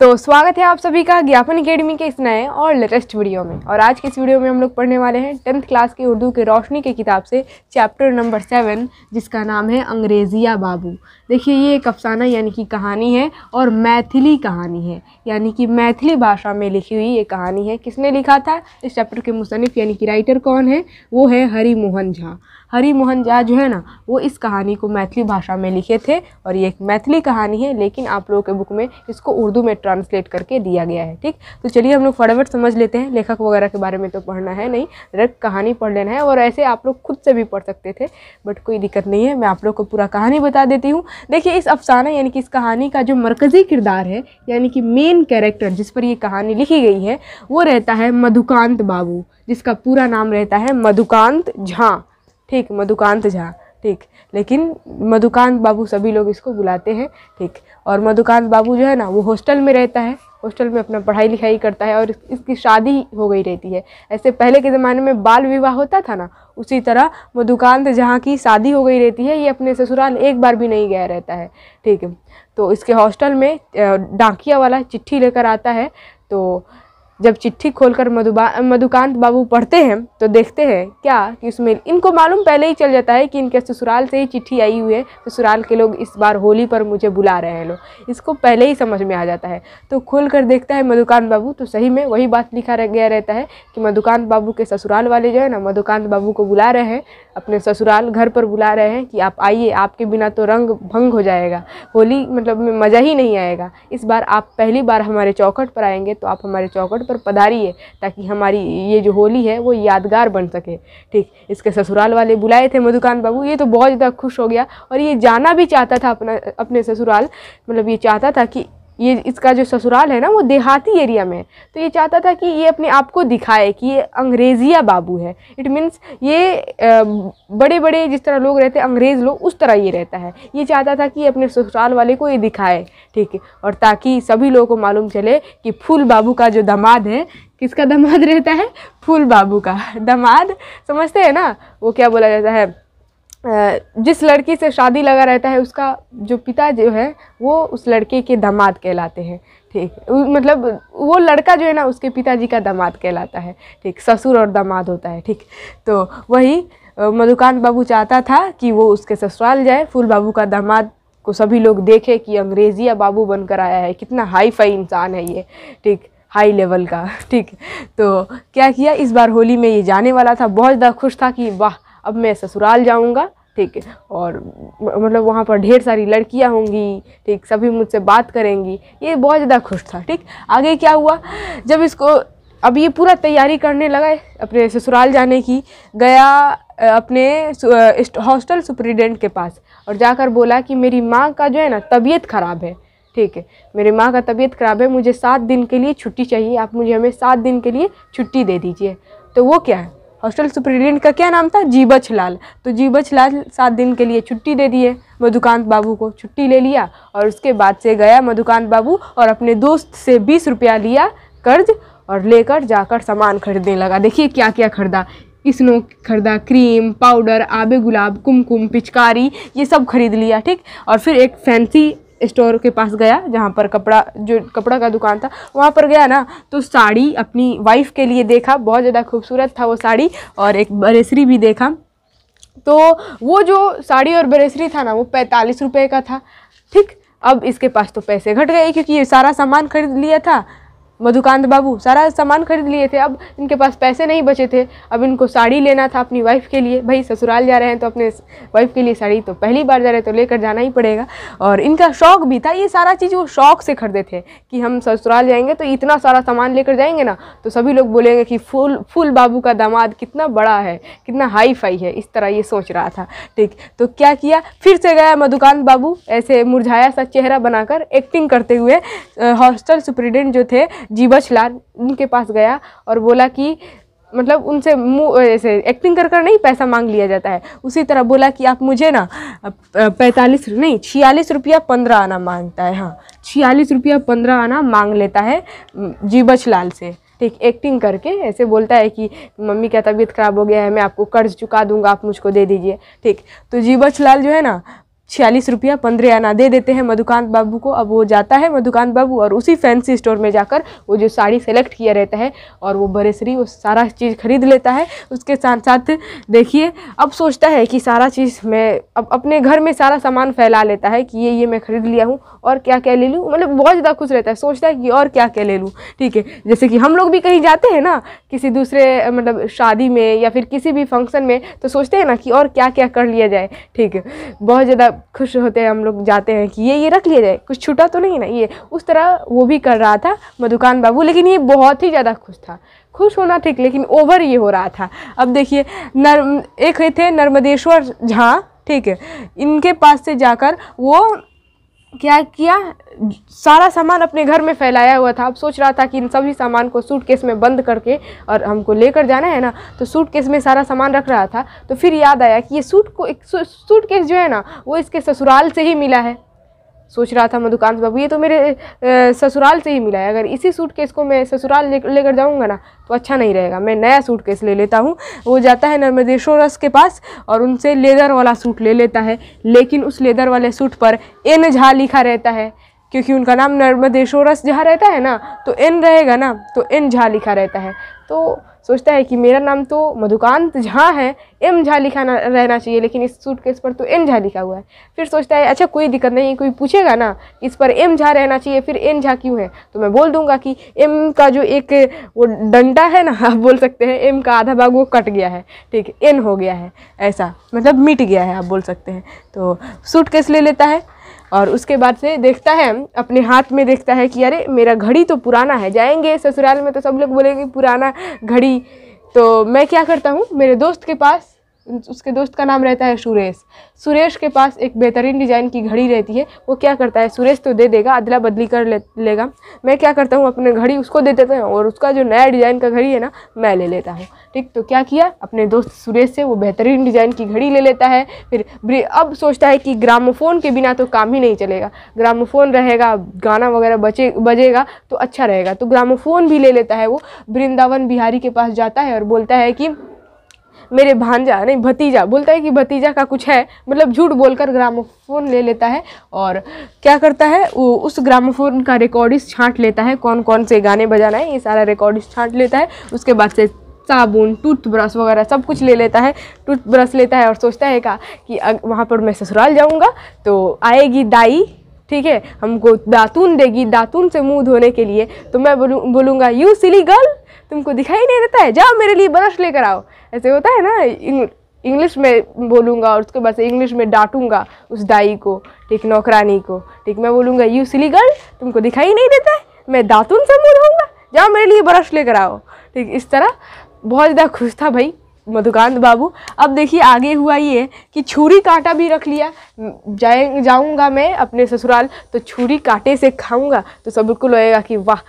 तो स्वागत है आप सभी का ज्ञापन अकेडमी के इस नए और लेटेस्ट वीडियो में और आज के इस वीडियो में हम लोग पढ़ने वाले हैं टेंथ क्लास की उर्दू के रोशनी के किताब से चैप्टर नंबर सेवन जिसका नाम है अंग्रेज़िया बाबू देखिए ये एक अफसाना यानी कि कहानी है और मैथिली कहानी है यानी कि मैथिली भाषा में लिखी हुई ये कहानी है किसने लिखा था इस चैप्टर के मुसनफ़ यानी कि राइटर कौन है वो है हरी मोहन झा हरी मोहन झा जो है ना वो इस कहानी को मैथिली भाषा में लिखे थे और ये एक मैथिली कहानी है लेकिन आप लोगों के बुक में इसको उर्दू में ट्रांसलेट करके दिया गया है ठीक तो चलिए हम लोग फटाफट समझ लेते हैं लेखक वगैरह के बारे में तो पढ़ना है नहीं डायरेक्ट कहानी पढ़ लेना है और ऐसे आप लोग खुद से भी पढ़ सकते थे बट कोई दिक्कत नहीं है मैं आप लोग को पूरा कहानी बता देती हूँ देखिए इस अफसाना यानी कि इस कहानी का जो मरकज़ी किरदार है यानी कि मेन कैरेक्टर जिस पर ये कहानी लिखी गई है वो रहता है मधुकांत बाबू जिसका पूरा नाम रहता है मधुकांत झा ठीक मधुकांत झा ठीक लेकिन मधुकांत बाबू सभी लोग इसको बुलाते हैं ठीक और मधुकांत बाबू जो है ना वो हॉस्टल में रहता है हॉस्टल में अपना पढ़ाई लिखाई करता है और इसकी शादी हो गई रहती है ऐसे पहले के ज़माने में बाल विवाह होता था ना उसी तरह मधुकांत जहाँ की शादी हो गई रहती है ये अपने ससुराल एक बार भी नहीं गया रहता है ठीक है तो इसके हॉस्टल में डाकिया वाला चिट्ठी लेकर आता है तो जब चिट्ठी खोलकर मधुबा मधुकांत बाबू पढ़ते हैं तो देखते हैं क्या कि उसमें इनको मालूम पहले ही चल जाता है कि इनके ससुराल से ही चिट्ठी आई हुई है ससुराल के लोग इस बार होली पर मुझे बुला रहे हैं लोग इसको पहले ही समझ में आ जाता है तो खोल कर देखता है मधुकांत बाबू तो सही में वही बात लिखा रह गया रहता है कि मधुकांत बाबू के ससुराल वाले जो है ना मधुकांत बाबू को बुला रहे हैं अपने ससुराल घर पर बुला रहे हैं कि आप आइए आपके बिना तो रंग भंग हो जाएगा होली मतलब मज़ा ही नहीं आएगा इस बार आप पहली बार हमारे चौखट पर आएंगे तो आप हमारे चौखट पर पधारिए ताकि हमारी ये जो होली है वो यादगार बन सके ठीक इसके ससुराल वाले बुलाए थे मधुकांत बाबू ये तो बहुत ज़्यादा खुश हो गया और ये जाना भी चाहता था अपना अपने ससुराल मतलब ये चाहता था कि ये इसका जो ससुराल है ना वो देहाती एरिया में है तो ये चाहता था कि ये अपने आप को दिखाए कि ये अंग्रेज़िया बाबू है इट मीन्स ये बड़े बड़े जिस तरह लोग रहते हैं अंग्रेज़ लोग उस तरह ये रहता है ये चाहता था कि अपने ससुराल वाले को ये दिखाए ठीक है और ताकि सभी लोगों को मालूम चले कि फूल बाबू का जो दमाद है किसका दमाद रहता है फूल बाबू का दमाद समझते हैं ना वो क्या बोला जाता है जिस लड़की से शादी लगा रहता है उसका जो पिता जो है वो उस लड़के के दामाद कहलाते हैं ठीक मतलब वो लड़का जो है ना उसके पिताजी का दामाद कहलाता है ठीक ससुर और दामाद होता है ठीक तो वही मधुकांत बाबू चाहता था कि वो उसके ससुराल जाए फूल बाबू का दामाद को सभी लोग देखें कि अंग्रेजिया बाबू बनकर आया है कितना हाई फाई इंसान है ये ठीक हाई लेवल का ठीक तो क्या किया इस बार होली में ये जाने वाला था बहुत ज़्यादा खुश था कि वाह अब मैं ससुराल जाऊँगा ठीक है और मतलब वहाँ पर ढेर सारी लड़कियाँ होंगी ठीक सभी मुझसे बात करेंगी ये बहुत ज़्यादा खुश था ठीक आगे क्या हुआ जब इसको अब ये पूरा तैयारी करने लगा अपने ससुराल जाने की गया अपने हॉस्टल सुप्रिटेंडेंट के पास और जाकर बोला कि मेरी माँ का जो है ना तबीयत ख़राब है ठीक है मेरी माँ का तबीयत ख़राब है मुझे सात दिन के लिए छुट्टी चाहिए आप मुझे हमें सात दिन के लिए छुट्टी दे दीजिए तो वो क्या है हॉस्टल सुप्रिटेंडेंट का क्या नाम था जीबच लाल तो जीबच लाल सात दिन के लिए छुट्टी दे दिए मधुकांत बाबू को छुट्टी ले लिया और उसके बाद से गया मधुकांत बाबू और अपने दोस्त से बीस रुपया लिया कर्ज और लेकर जाकर सामान खरीदने लगा देखिए क्या क्या खरीदा स्नो खरीदा क्रीम पाउडर आबे गुलाब कुमकुम पिचकारी ये सब खरीद लिया ठीक और फिर एक फैंसी स्टोर के पास गया जहाँ पर कपड़ा जो कपड़ा का दुकान था वहाँ पर गया ना तो साड़ी अपनी वाइफ के लिए देखा बहुत ज़्यादा खूबसूरत था वो साड़ी और एक बरेसरी भी देखा तो वो जो साड़ी और बरेसरी था ना वो पैंतालीस रुपये का था ठीक अब इसके पास तो पैसे घट गए क्योंकि ये सारा सामान खरीद लिया था मधुकांत बाबू सारा सामान खरीद लिए थे अब इनके पास पैसे नहीं बचे थे अब इनको साड़ी लेना था अपनी वाइफ के लिए भाई ससुराल जा रहे हैं तो अपने वाइफ के लिए साड़ी तो पहली बार जा रहे हैं तो लेकर जाना ही पड़ेगा और इनका शौक भी था ये सारा चीज़ वो शौक से खरीदे थे कि हम ससुराल जाएंगे तो इतना सारा सामान लेकर जाएंगे ना तो सभी लोग बोलेंगे कि फुल फुल बाबू का दामाद कितना बड़ा है कितना हाई फाई है इस तरह ये सोच रहा था ठीक तो क्या किया फिर से गया मधुकांत बाबू ऐसे मुरझाया सा चेहरा बनाकर एक्टिंग करते हुए हॉस्टल सुप्रिटेंडेंट जो थे जीवा छिलान उनके पास गया और बोला कि मतलब उनसे मुँह ऐसे एक्टिंग कर कर नहीं पैसा मांग लिया जाता है उसी तरह बोला कि आप मुझे ना पैंतालीस नहीं छियालीस रुपया पंद्रह आना मांगता है हाँ छियालीस रुपया पंद्रह आना मांग लेता है जीबच लाल से ठीक एक्टिंग करके ऐसे बोलता है कि मम्मी का तबीयत खराब हो गया है मैं आपको कर्ज चुका दूंगा आप मुझको दे दीजिए ठीक तो जीबच लाल जो है ना छियालीस रुपया पंद्रह आना दे देते हैं मधुकांत बाबू को अब वो जाता है मधुकांत बाबू और उसी फैंसी स्टोर में जाकर वो जो साड़ी सेलेक्ट किया रहता है और वो बरेसरी वो सारा चीज़ खरीद लेता है उसके साथ साथ देखिए अब सोचता है कि सारा चीज़ मैं अब अपने घर में सारा सामान फैला लेता है कि ये ये मैं ख़रीद लिया हूँ और क्या क्या ले लूँ मतलब बहुत ज़्यादा खुश रहता है सोचता है कि और क्या क्या ले लूँ ठीक है जैसे कि हम लोग भी कहीं जाते हैं ना किसी दूसरे मतलब शादी में या फिर किसी भी फंक्शन में तो सोचते हैं ना कि और क्या क्या कर लिया जाए ठीक है बहुत ज़्यादा खुश होते हैं हम लोग जाते हैं कि ये ये रख लिया जाए कुछ छूटा तो नहीं ना ये उस तरह वो भी कर रहा था मधुकान बाबू लेकिन ये बहुत ही ज़्यादा खुश था खुश होना ठीक लेकिन ओवर ये हो रहा था अब देखिए नर एक थे नर्मदेश्वर झा ठीक है इनके पास से जाकर वो क्या किया सारा सामान अपने घर में फैलाया हुआ था अब सोच रहा था कि इन सभी सामान को सूट केस में बंद करके और हमको लेकर जाना है ना तो सूट केस में सारा सामान रख रहा था तो फिर याद आया कि ये सूट को एक सूट केस जो है ना वो इसके ससुराल से ही मिला है सोच रहा था मधुकांत बाबू ये तो मेरे ससुराल से ही मिला है अगर इसी सूट केस को मैं ससुराल लेकर ले जाऊँगा ना तो अच्छा नहीं रहेगा मैं नया सूट केस ले लेता हूँ वो जाता है नर्मदेश्वर रस के पास और उनसे लेदर वाला सूट ले लेता है लेकिन उस लेदर वाले सूट पर एन झा लिखा रहता है क्योंकि उनका नाम नर्मदेश्वरस झा रहता है ना तो एन रहेगा ना तो एन झा लिखा रहता है तो सोचता है कि मेरा नाम तो मधुकांत झा है एम झा लिखा रहना चाहिए लेकिन इस सूट केस पर तो एन झा लिखा हुआ है फिर सोचता है अच्छा कोई दिक्कत नहीं कोई पूछेगा ना इस पर एम झा रहना चाहिए फिर एन झा क्यों है तो मैं बोल दूंगा कि एम का जो एक वो डंडा है ना आप बोल सकते हैं एम का आधा भाग वो कट गया है ठीक है एन हो गया है ऐसा मतलब मिट गया है आप बोल सकते हैं तो सूट केस ले लेता है और उसके बाद से देखता है अपने हाथ में देखता है कि अरे मेरा घड़ी तो पुराना है जाएंगे ससुराल में तो सब लोग बोलेंगे पुराना घड़ी तो मैं क्या करता हूँ मेरे दोस्त के पास उसके दोस्त का नाम रहता है सुरेश सुरेश के पास एक बेहतरीन डिज़ाइन की घड़ी रहती है वो क्या करता है सुरेश तो दे देगा अदला बदली कर ले, लेगा मैं क्या करता हूँ अपने घड़ी उसको दे देता हूँ और उसका जो नया डिज़ाइन का घड़ी है ना मैं ले लेता हूँ ठीक तो क्या किया अपने दोस्त सुरेश से वो बेहतरीन डिज़ाइन की घड़ी ले लेता है फिर अब सोचता है कि ग्रामोफोन के बिना तो काम ही नहीं चलेगा ग्रामोफोन रहेगा गाना वगैरह बचे बजेगा तो अच्छा रहेगा तो ग्रामोफोन भी ले लेता है वो वृंदावन बिहारी के पास जाता है और बोलता है कि मेरे भांजा नहीं भतीजा बोलता है कि भतीजा का कुछ है मतलब झूठ बोलकर ग्रामोफोन ले लेता है और क्या करता है वो उस ग्रामोफोन का इस छाँट लेता है कौन कौन से गाने बजाना है ये सारा इस छाँट लेता है उसके बाद से साबुन टूथब्रश वगैरह सब कुछ ले लेता है टूथब्रश लेता है और सोचता है का कि वहाँ पर मैं ससुराल जाऊँगा तो आएगी दाई ठीक है हमको दातून देगी दातून से मुंह धोने के लिए तो मैं बोलूँ बोलूँगा यू सिली गर्ल तुमको दिखाई नहीं देता है जाओ मेरे लिए ब्रश लेकर आओ ऐसे होता है ना इंग्लिश में बोलूँगा और उसके बाद से इंग्लिश में डांटूंगा उस दाई को ठीक नौकरानी को ठीक मैं बोलूँगा यू सिली गर्ल तुमको दिखाई नहीं देता है मैं दातुन से बोलूँगा जाओ मेरे लिए ब्रश लेकर आओ ठीक इस तरह बहुत ज़्यादा खुश था भाई मधुकांत बाबू अब देखिए आगे हुआ ये कि छुरी कांटा भी रख लिया जाए जाऊँगा मैं अपने ससुराल तो छुरी कांटे से खाऊँगा तो सबको लगेगा कि वाह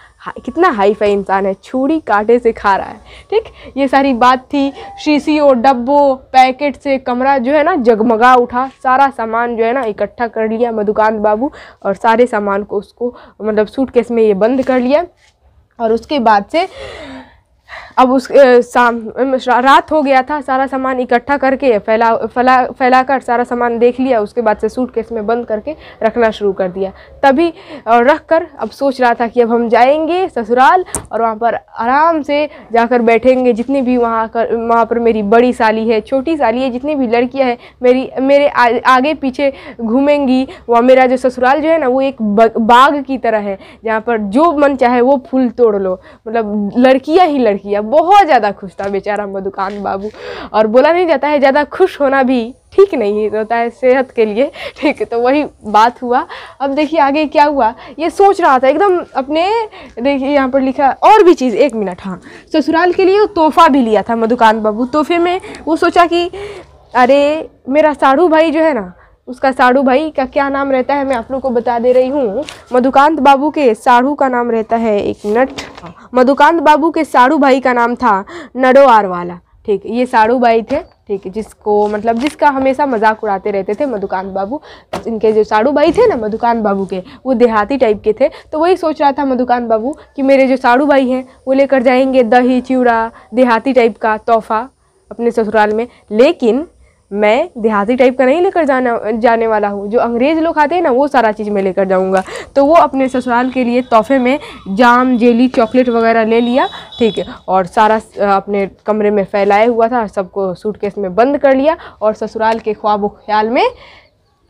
कितना हाई फाई इंसान है छुरी काटे से खा रहा है ठीक ये सारी बात थी शीशियों डब्बो पैकेट से कमरा जो है ना जगमगा उठा सारा सामान जो है ना इकट्ठा कर लिया मधुकांत बाबू और सारे सामान को उसको मतलब सूटकेस में ये बंद कर लिया और उसके बाद से अब उस शाम रात हो गया था सारा सामान इकट्ठा करके फैला फैला फैला कर सारा सामान देख लिया उसके बाद से सूट केस में बंद करके रखना शुरू कर दिया तभी रख कर अब सोच रहा था कि अब हम जाएंगे ससुराल और वहाँ पर आराम से जाकर बैठेंगे जितनी भी वहाँ कर वहाँ पर मेरी बड़ी साली है छोटी साली है जितनी भी लड़कियाँ हैं मेरी मेरे आ, आगे पीछे घूमेंगी वहाँ मेरा जो ससुराल जो है ना वो एक बाग की तरह है जहाँ पर जो मन चाहे वो फूल तोड़ लो मतलब लड़कियाँ ही लड़कियाँ बहुत ज़्यादा खुश था बेचारा मधुकान बाबू और बोला नहीं जाता है ज़्यादा खुश होना भी ठीक नहीं होता है तो सेहत के लिए ठीक तो वही बात हुआ अब देखिए आगे क्या हुआ ये सोच रहा था एकदम अपने देखिए यहाँ पर लिखा और भी चीज़ एक मिनट हाँ ससुराल के लिए तोहफा भी लिया था मधुकांत बाबू तोहफे में वो सोचा कि अरे मेरा साढ़ू भाई जो है ना उसका साढ़ू भाई का क्या नाम रहता है मैं आप लोग को बता दे रही हूँ मधुकांत बाबू के साढ़ू का नाम रहता है एक मिनट मधुकांत बाबू के साढ़ू भाई का नाम था आर वाला ठीक ये साढ़ू भाई थे ठीक है जिसको मतलब जिसका हमेशा मजाक उड़ाते रहते थे मधुकांत बाबू इनके जो साढ़ू भाई थे ना मधुकांत बाबू के वो देहाती टाइप के थे तो वही सोच रहा था मधुकांत बाबू कि मेरे जो साढ़ू भाई हैं वो लेकर जाएंगे दही चिवड़ा देहाती टाइप का तोहफा अपने ससुराल में लेकिन मैं देहाती टाइप का नहीं लेकर जाना जाने वाला हूँ जो अंग्रेज़ लोग खाते हैं ना वो सारा चीज़ मैं लेकर जाऊँगा तो वो अपने ससुराल के लिए तोहफे में जाम जेली चॉकलेट वगैरह ले लिया ठीक है और सारा अपने कमरे में फैलाया हुआ था सबको सूटकेस में बंद कर लिया और ससुराल के ख्वाब ख्याल में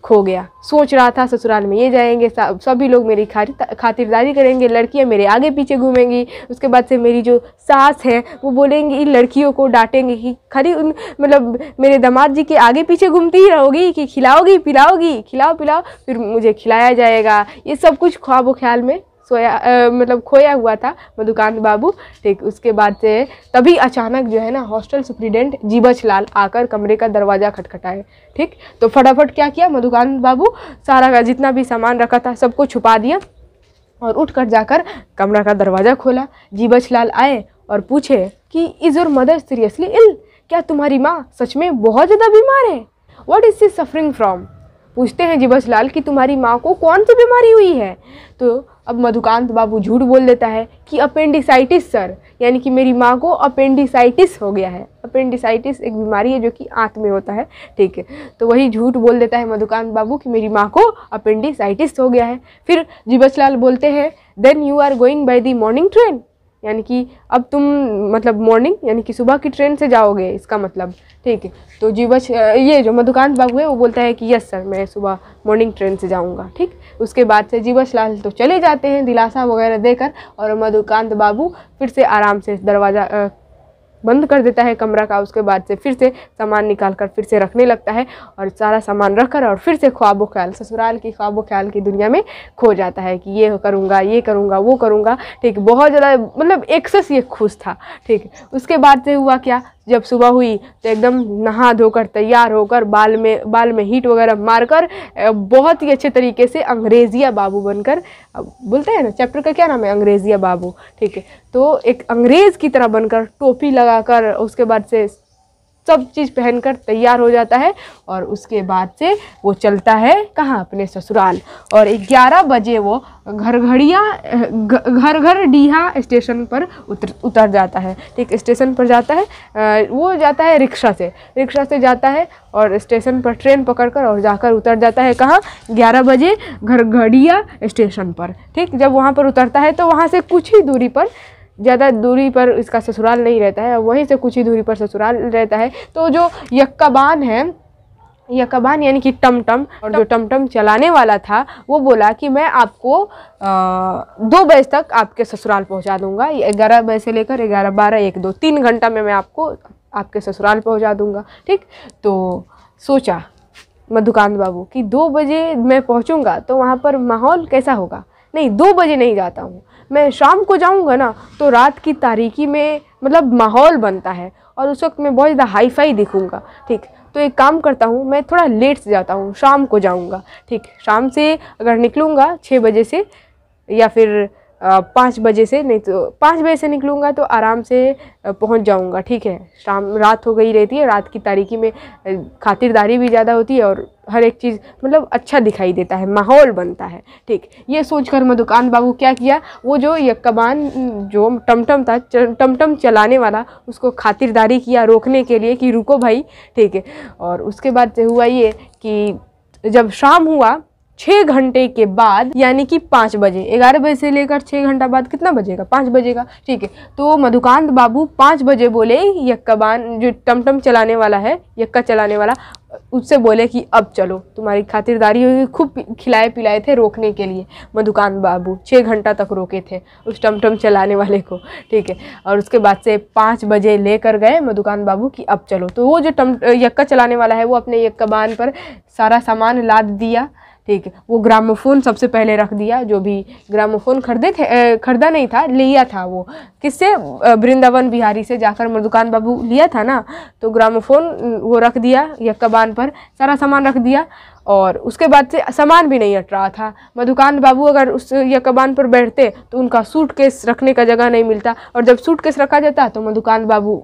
खो गया सोच रहा था ससुराल में ये जाएंगे सभी लोग मेरी खातिरदारी करेंगे लड़कियां मेरे आगे पीछे घूमेंगी उसके बाद से मेरी जो सास है वो बोलेंगी इन लड़कियों को डांटेंगे कि खरी उन मतलब मेरे दामाद जी के आगे पीछे घूमती ही रहोगी कि खिलाओगी पिलाओगी खिलाओ पिलाओ फिर मुझे खिलाया जाएगा ये सब कुछ ख्वाब ख्याल में सोया मतलब खोया हुआ था मधुकांत बाबू ठीक उसके बाद से तभी अचानक जो है ना हॉस्टल सुप्रिडेंट जीवच लाल आकर कमरे का दरवाज़ा खटखटाए ठीक तो फटाफट क्या किया मधुकांत बाबू सारा का जितना भी सामान रखा था सबको छुपा दिया और उठकर जाकर कमरा का दरवाज़ा खोला जीवच लाल आए और पूछे कि is your mother seriously ill क्या तुम्हारी माँ सच में बहुत ज़्यादा बीमार है what is she suffering from पूछते हैं जीवच लाल कि तुम्हारी माँ को कौन सी बीमारी हुई है तो अब मधुकांत बाबू झूठ बोल देता है कि अपेंडिसाइटिस सर यानी कि मेरी माँ को अपेंडिसाइटिस हो गया है अपेंडिसाइटिस एक बीमारी है जो कि आँख में होता है ठीक है तो वही झूठ बोल देता है मधुकांत बाबू कि मेरी माँ को अपेंडिसाइटिस हो गया है फिर जीवचलाल बोलते हैं then you are going by the morning train यानी कि अब तुम मतलब मॉर्निंग यानी कि सुबह की ट्रेन से जाओगे इसका मतलब ठीक है तो जीवच ये जो मधुकांत बाबू है वो बोलता है कि यस सर मैं सुबह मॉर्निंग ट्रेन से जाऊंगा ठीक उसके बाद से जीवच लाल तो चले जाते हैं दिलासा वगैरह देकर और मधुकांत बाबू फिर से आराम से दरवाज़ा बंद कर देता है कमरा का उसके बाद से फिर से सामान निकाल कर फिर से रखने लगता है और सारा सामान रख कर और फिर से ख्वाब ख्याल ससुराल की ख्वाब ख्याल की दुनिया में खो जाता है कि ये करूँगा ये करूँगा वो करूँगा ठीक बहुत ज़्यादा मतलब एक्सेस ये खुश था ठीक उसके बाद से हुआ क्या जब सुबह हुई तो एकदम नहा धोकर तैयार होकर बाल में बाल में हीट वगैरह मारकर बहुत ही अच्छे तरीके से अंग्रेज़िया बाबू बनकर बोलते हैं ना चैप्टर का क्या नाम है अंग्रेज़िया बाबू ठीक है तो एक अंग्रेज़ की तरह बनकर टोपी लगाकर उसके बाद से सब चीज़ पहनकर तैयार हो जाता है और उसके बाद से वो चलता है कहाँ अपने ससुराल और ग्यारह बजे वो घर घड़िया घर घर डीहा स्टेशन पर उतर उतर जाता है ठीक स्टेशन पर जाता है वो जाता है रिक्शा से रिक्शा से जाता है और स्टेशन पर ट्रेन पकड़कर और जाकर उतर जाता है कहाँ ग्यारह बजे घर घड़िया स्टेशन पर ठीक जब वहाँ पर उतरता है तो वहाँ से कुछ ही दूरी पर ज़्यादा दूरी पर इसका ससुराल नहीं रहता है वहीं से कुछ ही दूरी पर ससुराल रहता है तो जो यक्काबान है यकबान यानी कि टमटम और जो टमटम चलाने वाला था वो बोला कि मैं आपको दो बजे तक आपके ससुराल पहुंचा दूंगा ग्यारह बजे से लेकर ग्यारह बारह एक दो तीन घंटा में मैं आपको आपके ससुराल पहुंचा दूंगा ठीक तो सोचा मधुकांत बाबू कि दो बजे मैं पहुंचूंगा तो वहाँ पर माहौल कैसा होगा नहीं दो बजे नहीं जाता हूँ मैं शाम को जाऊँगा ना तो रात की तारीकी में मतलब माहौल बनता है और उस वक्त मैं बहुत ज़्यादा हाई फाई दिखूँगा ठीक तो एक काम करता हूँ मैं थोड़ा लेट से जाता हूँ शाम को जाऊँगा ठीक शाम से अगर निकलूँगा छः बजे से या फिर पाँच बजे से नहीं तो पाँच बजे से निकलूँगा तो आराम से पहुँच जाऊँगा ठीक है शाम रात हो गई रहती है रात की तारीखी में खातिरदारी भी ज़्यादा होती है और हर एक चीज़ मतलब अच्छा दिखाई देता है माहौल बनता है ठीक ये सोचकर मधुकान बाबू क्या किया वो जो यकबान जो टमटम था टमटम चलाने वाला उसको खातिरदारी किया रोकने के लिए कि रुको भाई ठीक है और उसके बाद हुआ ये कि जब शाम हुआ छः घंटे के बाद यानी कि पाँच बजे ग्यारह बजे से लेकर छः घंटा बाद कितना बजेगा पाँच बजेगा ठीक है तो मधुकांत बाबू पाँच बजे बोले यक्काबान जो टमटम चलाने वाला है यक्का चलाने वाला उससे बोले कि अब चलो तुम्हारी खातिरदारी हुई खूब खिलाए पिलाए थे रोकने के लिए मधुकांत बाबू छः घंटा तक रोके थे उस टमटम चलाने वाले को ठीक है और उसके बाद से पाँच बजे लेकर गए मधुकांत बाबू कि अब चलो तो वो जो टम यक्का चलाने वाला है वो अपने यक्का बान पर सारा सामान लाद दिया ठीक है वो ग्रामोफोन सबसे पहले रख दिया जो भी ग्रामोफोन खरीदे थे खरीदा नहीं था लिया था वो किससे वृंदावन बिहारी से जाकर मधुकान बाबू लिया था ना तो ग्रामोफोन वो रख दिया कबान पर सारा सामान रख दिया और उसके बाद से सामान भी नहीं हट रहा था मधुकान बाबू अगर उस यकबान पर बैठते तो उनका सूट केस रखने का जगह नहीं मिलता और जब सूट केस रखा जाता तो मधुकान बाबू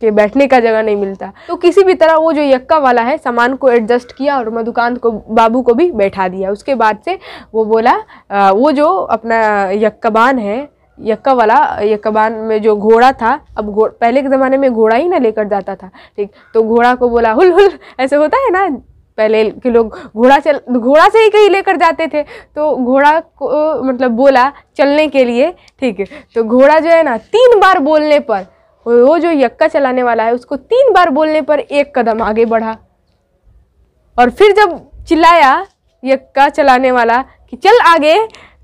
के बैठने का जगह नहीं मिलता तो किसी भी तरह वो जो यक्का वाला है सामान को एडजस्ट किया और मधुकांत को बाबू को भी बैठा दिया उसके बाद से वो बोला आ, वो जो अपना यक्काबान है यक्का वाला यक्काबान में जो घोड़ा था अब घो पहले के ज़माने में घोड़ा ही ना लेकर जाता था ठीक तो घोड़ा को बोला हुल हुल ऐसे होता है ना पहले के लोग घोड़ा चल घोड़ा से ही कहीं लेकर जाते थे तो घोड़ा को मतलब बोला चलने के लिए ठीक तो घोड़ा जो है ना तीन बार बोलने पर और वो जो यक्का चलाने वाला है उसको तीन बार बोलने पर एक कदम आगे बढ़ा और फिर जब चिल्लाया यक्का चलाने वाला कि चल आगे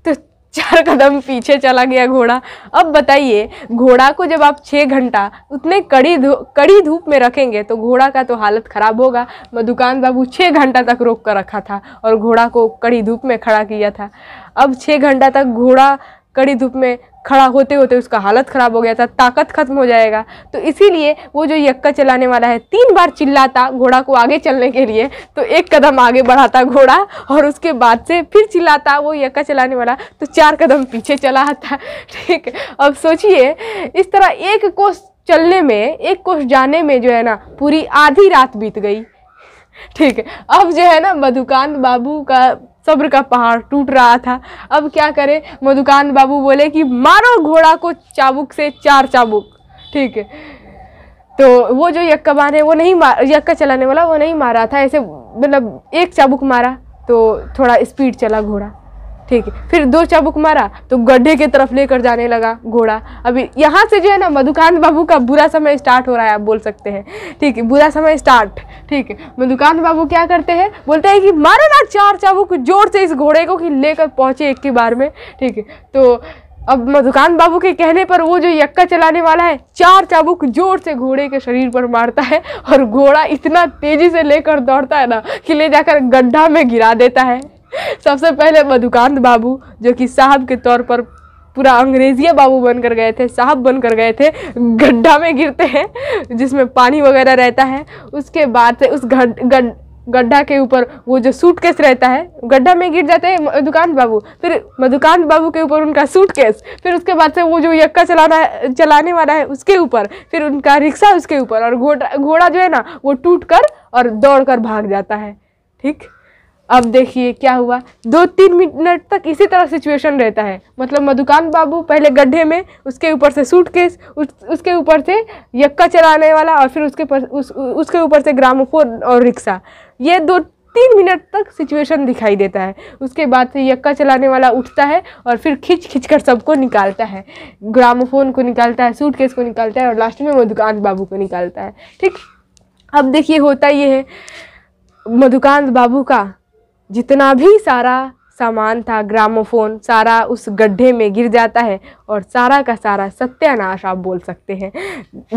तो चार कदम पीछे चला गया घोड़ा अब बताइए घोड़ा को जब आप छः घंटा उतने कड़ी धू कड़ी धूप में रखेंगे तो घोड़ा का तो हालत ख़राब होगा मधुकान बाबू छः घंटा तक रोक कर रखा था और घोड़ा को कड़ी धूप में खड़ा किया था अब छः घंटा तक घोड़ा कड़ी धूप में खड़ा होते होते उसका हालत ख़राब हो गया था ताकत खत्म हो जाएगा तो इसीलिए वो जो यक्का चलाने वाला है तीन बार चिल्लाता घोड़ा को आगे चलने के लिए तो एक कदम आगे बढ़ाता घोड़ा और उसके बाद से फिर चिल्लाता वो यक्का चलाने वाला तो चार कदम पीछे चला आता ठीक अब सोचिए इस तरह एक कोस चलने में एक कोस जाने में जो है ना पूरी आधी रात बीत गई ठीक है अब जो है ना मधुकांत बाबू का सब्र का पहाड़ टूट रहा था अब क्या करें मधुकांत बाबू बोले कि मारो घोड़ा को चाबुक से चार चाबुक ठीक है तो वो जो यक्कबान है वो नहीं मार यक्का चलाने वाला वो नहीं मारा था ऐसे मतलब एक चाबुक मारा तो थोड़ा स्पीड चला घोड़ा ठीक है फिर दो चाबुक मारा तो गड्ढे की तरफ लेकर जाने लगा घोड़ा अभी यहाँ से जो है ना मधुकांत बाबू का बुरा समय स्टार्ट हो रहा है आप बोल सकते हैं ठीक है बुरा समय स्टार्ट ठीक है मधुकांत बाबू क्या करते हैं बोलते हैं कि मारो ना चार चाबुक जोर से इस घोड़े को कि लेकर पहुँचे एक ही बार में ठीक है तो अब मधुकान बाबू के कहने पर वो जो यक्का चलाने वाला है चार चाबुक जोर से घोड़े के शरीर पर मारता है और घोड़ा इतना तेजी से लेकर दौड़ता है ना कि ले जाकर गड्ढा में गिरा देता है सबसे पहले मधुकांत बाबू जो कि साहब के तौर पर पूरा अंग्रेजी बाबू बनकर गए थे साहब बनकर गए थे गड्ढा में गिरते हैं जिसमें पानी वगैरह रहता है उसके बाद से उस गड्ढा के ऊपर वो जो सूट केस रहता है गड्ढा में गिर जाते हैं मधुकांत बाबू फिर मधुकांत बाबू के ऊपर उनका सूट केस फिर उसके बाद से वो जो यक्का चलाना चलाने वाला है उसके ऊपर फिर उनका रिक्शा उसके ऊपर और घोड़ा घोड़ा जो है ना वो टूट कर और दौड़ कर भाग जाता है ठीक अब देखिए क्या हुआ दो तीन मिनट तक इसी तरह सिचुएशन रहता है मतलब मधुकांत बाबू पहले गड्ढे में उसके ऊपर से सूटकेस उस, उसके ऊपर से यक्का चलाने वाला और फिर उसके पर, उस, उसके ऊपर से ग्रामोफोन और रिक्शा ये दो तीन मिनट तक सिचुएशन दिखाई देता है उसके बाद से यक्का चलाने वाला उठता है और फिर खींच खींच कर सबको निकालता है ग्रामोफोन को निकालता है सूटकेस को निकालता है और लास्ट में मधुकांत बाबू को निकालता है ठीक अब देखिए होता ये है मधुकांत बाबू का जितना भी सारा सामान था ग्रामोफोन सारा उस गड्ढे में गिर जाता है और सारा का सारा सत्यानाश आप बोल सकते हैं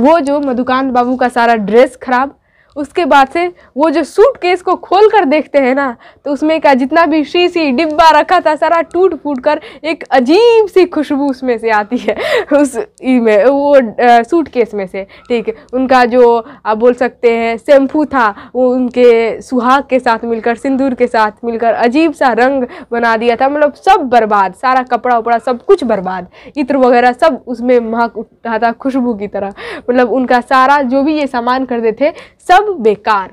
वो जो मधुकांत बाबू का सारा ड्रेस खराब उसके बाद से वो जो सूट केस को खोल कर देखते हैं ना तो उसमें का जितना भी शीशी डिब्बा रखा था सारा टूट फूट कर एक अजीब सी खुशबू उसमें से आती है उस में वो सूट केस में से ठीक उनका जो आप बोल सकते हैं शैम्पू था वो उनके सुहाग के साथ मिलकर सिंदूर के साथ मिलकर अजीब सा रंग बना दिया था मतलब सब बर्बाद सारा कपड़ा उपड़ा सब कुछ बर्बाद इत्र वगैरह सब उसमें महक उठ रहा था खुशबू की तरह मतलब उनका सारा जो भी ये सामान करते थे सब बेकार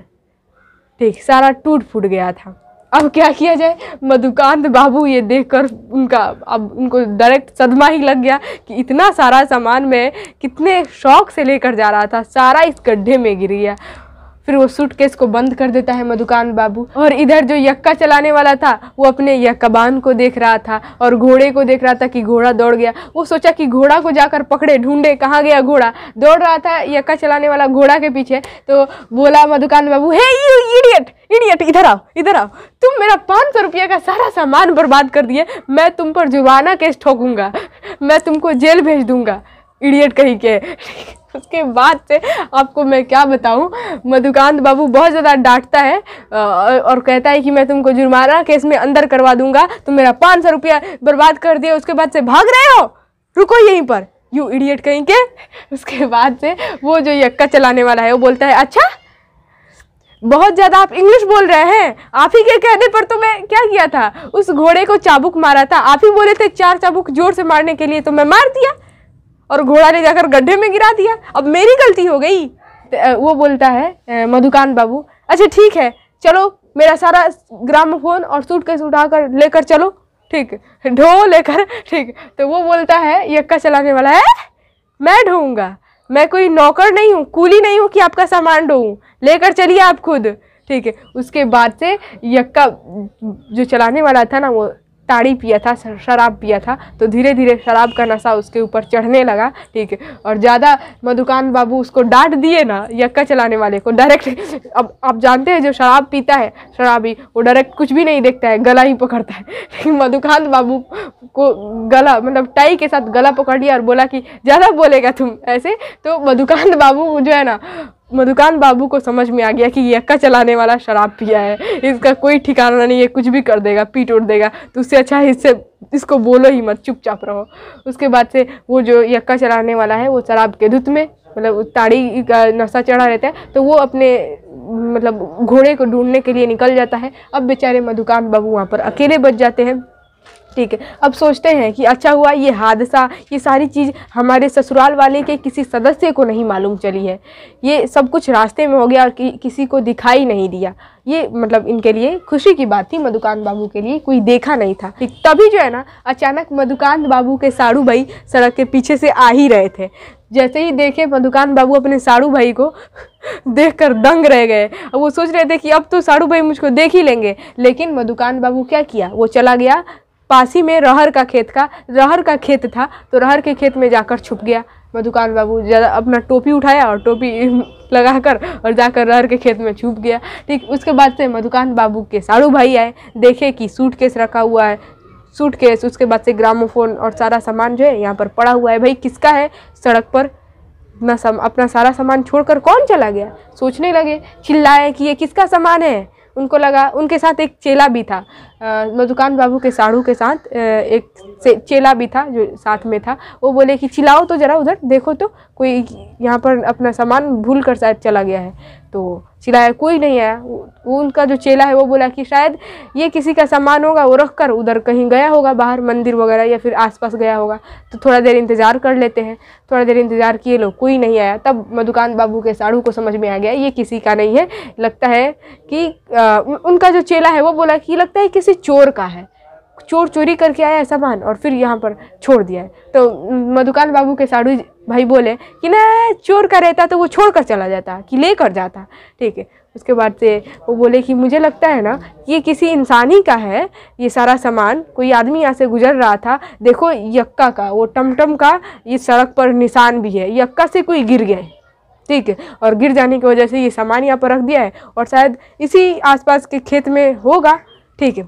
ठीक सारा टूट फूट गया था अब क्या किया जाए मधुकांत बाबू ये देखकर उनका अब उनको डायरेक्ट सदमा ही लग गया कि इतना सारा सामान मैं कितने शौक से लेकर जा रहा था सारा इस गड्ढे में गिर गया फिर वो सूटकेस को बंद कर देता है मधुकान बाबू और इधर जो यक्का चलाने वाला था वो अपने यक्काबान को देख रहा था और घोड़े को देख रहा था कि घोड़ा दौड़ गया वो सोचा कि घोड़ा को जाकर पकड़े ढूंढे कहाँ गया घोड़ा दौड़ रहा था यक्का चलाने वाला घोड़ा के पीछे तो बोला मधुकान बाबू हे यू इडियट इडियट इधर आओ इधर आओ तुम मेरा पाँच सौ रुपये का सारा सामान बर्बाद कर दिए मैं तुम पर जुबाना केस ठोकूंगा मैं तुमको जेल भेज दूंगा इडियट कहीं के उसके बाद से आपको मैं क्या बताऊं मधुकांत बाबू बहुत ज़्यादा डांटता है और कहता है कि मैं तुमको जुर्माना केस में अंदर करवा दूंगा तुम तो मेरा पाँच सौ रुपया बर्बाद कर दिया उसके बाद से भाग रहे हो रुको यहीं पर यू इडियट कहीं के उसके बाद से वो जो यक्का चलाने वाला है वो बोलता है अच्छा बहुत ज़्यादा आप इंग्लिश बोल रहे हैं आप ही के कहने पर तो मैं क्या किया था उस घोड़े को चाबुक मारा था आप ही बोले थे चार चाबुक जोर से मारने के लिए तो मैं मार दिया और घोड़ा ले जाकर गड्ढे में गिरा दिया अब मेरी गलती हो गई वो बोलता है मधुकान बाबू अच्छा ठीक है चलो मेरा सारा ग्रामोफोन और सूट केस उठा कर लेकर चलो ठीक ढो लेकर ठीक तो वो बोलता है यक्का चलाने वाला है मैं ढोऊंगा मैं कोई नौकर नहीं हूँ कूली नहीं हूँ कि आपका सामान ढोऊँ लेकर चलिए आप खुद ठीक है उसके बाद से यक्का जो चलाने वाला था ना वो ताड़ी पिया था शराब पिया था तो धीरे धीरे शराब का नशा उसके ऊपर चढ़ने लगा ठीक है और ज़्यादा मधुकान बाबू उसको डांट दिए ना यक्का चलाने वाले को डायरेक्ट अब आप जानते हैं जो शराब पीता है शराबी वो डायरेक्ट कुछ भी नहीं देखता है गला ही पकड़ता है लेकिन मधुकांत बाबू को गला मतलब टाई के साथ गला पकड़ लिया और बोला कि ज़्यादा बोलेगा तुम ऐसे तो मधुकांत बाबू जो है ना मधुकांत बाबू को समझ में आ गया कि ये अक्का चलाने वाला शराब पिया है इसका कोई ठिकाना नहीं है कुछ भी कर देगा पीट उड़ देगा तो उससे अच्छा है इससे इसको बोलो ही मत चुपचाप रहो उसके बाद से वो जो यक्का चलाने वाला है वो शराब के धुत में मतलब ताड़ी का नशा चढ़ा रहता है तो वो अपने मतलब घोड़े को ढूंढने के लिए निकल जाता है अब बेचारे मधुकांत बाबू वहाँ पर अकेले बच जाते हैं ठीक है अब सोचते हैं कि अच्छा हुआ ये हादसा ये सारी चीज़ हमारे ससुराल वाले के किसी सदस्य को नहीं मालूम चली है ये सब कुछ रास्ते में हो गया और कि, किसी को दिखाई नहीं दिया ये मतलब इनके लिए खुशी की बात थी मधुकांत बाबू के लिए कोई देखा नहीं था तभी जो है ना अचानक मधुकांत बाबू के साड़ू भाई सड़क के पीछे से आ ही रहे थे जैसे ही देखे मधुकांत बाबू अपने साड़ू भाई को देख कर दंग रह गए अब वो सोच रहे थे कि अब तो साड़ू भाई मुझको देख ही लेंगे लेकिन मधुकांत बाबू क्या किया वो चला गया पास ही में रहर का खेत का रहर का खेत था तो रहर के खेत में जाकर छुप गया मधुकांत बाबू ज़्यादा अपना टोपी उठाया और टोपी लगाकर और जाकर रहर के खेत में छुप गया ठीक उसके बाद से मधुकांत बाबू के सारू भाई आए देखे कि सूट केस रखा हुआ है सूट केस उसके बाद से ग्रामोफोन और सारा सामान जो है यहाँ पर पड़ा हुआ है भाई किसका है सड़क पर अपना सम अपना सारा सामान छोड़कर कौन चला गया सोचने लगे चिल्लाए कि ये किसका सामान है उनको लगा उनके साथ एक चेला भी था मधुकान बाबू के साढ़ू के साथ एक चेला भी था जो साथ में था वो बोले कि चिल्लाओ तो ज़रा उधर देखो तो कोई यहाँ पर अपना सामान भूल कर शायद चला गया है तो चिल्लाया कोई नहीं आया वो उनका जो चेला है वो बोला कि शायद ये किसी का सामान होगा वो रख कर उधर कहीं गया होगा बाहर मंदिर वगैरह या फिर आसपास गया होगा तो थोड़ा देर इंतज़ार कर लेते हैं थोड़ा देर इंतज़ार किए लोग कोई नहीं आया तब मधुकान बाबू के साड़ू को समझ में आ गया ये किसी का नहीं है लगता है कि आ, उनका जो चेला है वो बोला कि लगता है किसी चोर का है चोर चोरी करके आया है सामान और फिर यहाँ पर छोड़ दिया है तो मधुकांत बाबू के साड़ू भाई बोले कि ना चोर का रहता तो वो छोड़ कर चला जाता कि ले कर जाता ठीक है उसके बाद से वो बोले कि मुझे लगता है ना ये किसी इंसान ही का है ये सारा सामान कोई आदमी यहाँ से गुजर रहा था देखो यक्का का वो टमटम का इस सड़क पर निशान भी है यक्का से कोई गिर गए ठीक है और गिर जाने की वजह से ये सामान यहाँ पर रख दिया है और शायद इसी आसपास के खेत में होगा ठीक है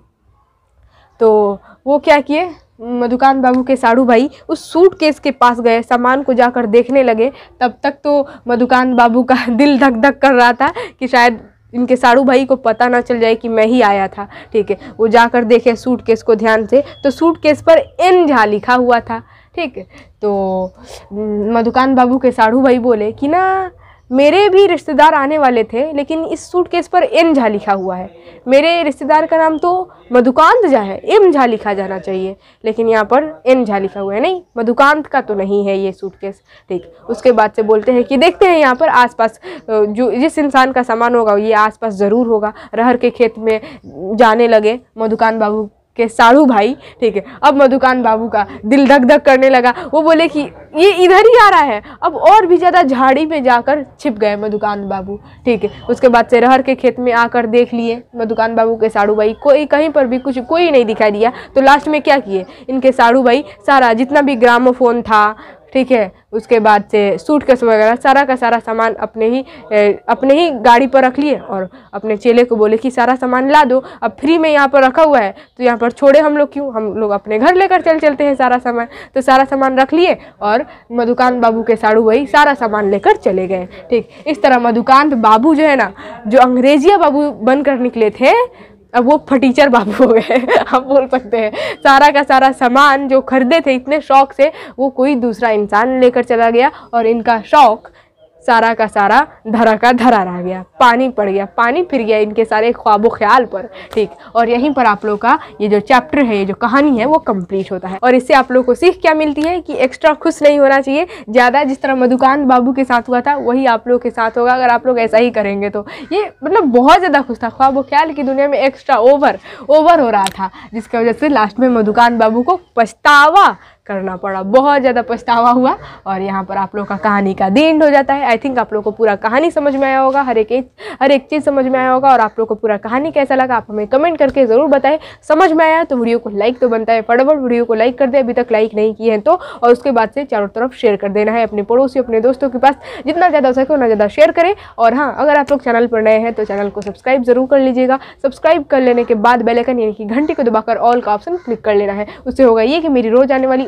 तो वो क्या किए मधुकान बाबू के साढ़ू भाई उस सूट केस के पास गए सामान को जाकर देखने लगे तब तक तो मधुकान बाबू का दिल धक धक कर रहा था कि शायद इनके साढ़ू भाई को पता ना चल जाए कि मैं ही आया था ठीक है वो जाकर देखे सूट केस को ध्यान से तो सूट केस पर एन झा लिखा हुआ था ठीक है तो मधुकान बाबू के साढ़ू भाई बोले कि ना मेरे भी रिश्तेदार आने वाले थे लेकिन इस सूट केस पर एम झा लिखा हुआ है मेरे रिश्तेदार का नाम तो मधुकांत झा है एम झा लिखा जाना चाहिए लेकिन यहाँ पर एम झा लिखा हुआ है नहीं मधुकांत का तो नहीं है ये सूट केस ठीक उसके बाद से बोलते हैं कि देखते हैं यहाँ पर आसपास जो जिस इंसान का सामान होगा ये आसपास ज़रूर होगा रहर के खेत में जाने लगे मधुकांत बाबू के साढ़ू भाई ठीक है अब मधुकान बाबू का दिल धक धक करने लगा वो बोले कि ये इधर ही आ रहा है अब और भी ज़्यादा झाड़ी में जाकर छिप गए मधुकान बाबू ठीक है उसके बाद से रहर के खेत में आकर देख लिए मधुकान बाबू के साढ़ू भाई कोई कहीं पर भी कुछ कोई नहीं दिखाई दिया तो लास्ट में क्या किए इनके साढ़ू भाई सारा जितना भी ग्रामोफोन था ठीक है उसके बाद से सूट केस वगैरह सारा का सारा सामान अपने ही अपने ही गाड़ी पर रख लिए और अपने चेले को बोले कि सारा सामान ला दो अब फ्री में यहाँ पर रखा हुआ है तो यहाँ पर छोड़े हम लोग क्यों हम लोग अपने घर लेकर चल चलते हैं सारा सामान तो सारा सामान रख लिए और मधुकान बाबू के साड़ू वही सारा सामान लेकर चले गए ठीक इस तरह मधुकांत बाबू जो है ना जो अंग्रेजिया बाबू बनकर निकले थे अब वो फटीचर बाबू हो गए हम बोल सकते हैं सारा का सारा सामान जो खरीदे थे इतने शौक से वो कोई दूसरा इंसान लेकर चला गया और इनका शौक सारा का सारा धरा का धरा रह गया पानी पड़ गया पानी फिर गया इनके सारे ख्वाब ख्याल पर ठीक और यहीं पर आप लोग का ये जो चैप्टर है ये जो कहानी है वो कंप्लीट होता है और इससे आप लोग को सीख क्या मिलती है कि एक्स्ट्रा खुश नहीं होना चाहिए ज़्यादा जिस तरह मधुकांत बाबू के साथ हुआ था वही आप लोग के साथ होगा अगर आप लोग ऐसा ही करेंगे तो ये मतलब बहुत ज़्यादा खुश था ख्वाब ख्याल की दुनिया में एक्स्ट्रा ओवर ओवर हो रहा था जिसकी वजह से लास्ट में मधुकांत बाबू को पछतावा करना पड़ा बहुत ज़्यादा पछतावा हुआ और यहाँ पर आप लोग का कहानी का दिन हो जाता है आई थिंक आप लोग को पूरा कहानी समझ में आया होगा हर एक हर एक चीज़ समझ में आया होगा और आप लोग को पूरा कहानी कैसा लगा आप हमें कमेंट करके ज़रूर बताएं समझ में आया तो वीडियो को लाइक तो बनता है फटाफट वीडियो को लाइक कर दे अभी तक लाइक नहीं किए हैं तो और उसके बाद से चारों तरफ शेयर कर देना है अपने पड़ोसी अपने दोस्तों के पास जितना ज़्यादा हो सके उतना ज़्यादा शेयर करें और हाँ अगर आप लोग चैनल पर नए हैं तो चैनल को सब्सक्राइब जरूर कर लीजिएगा सब्सक्राइब कर लेने के बाद बेलकन यानी कि घंटे को दबाकर ऑल का ऑप्शन क्लिक कर लेना है उससे होगा ये कि मेरी रोज़ आने वाली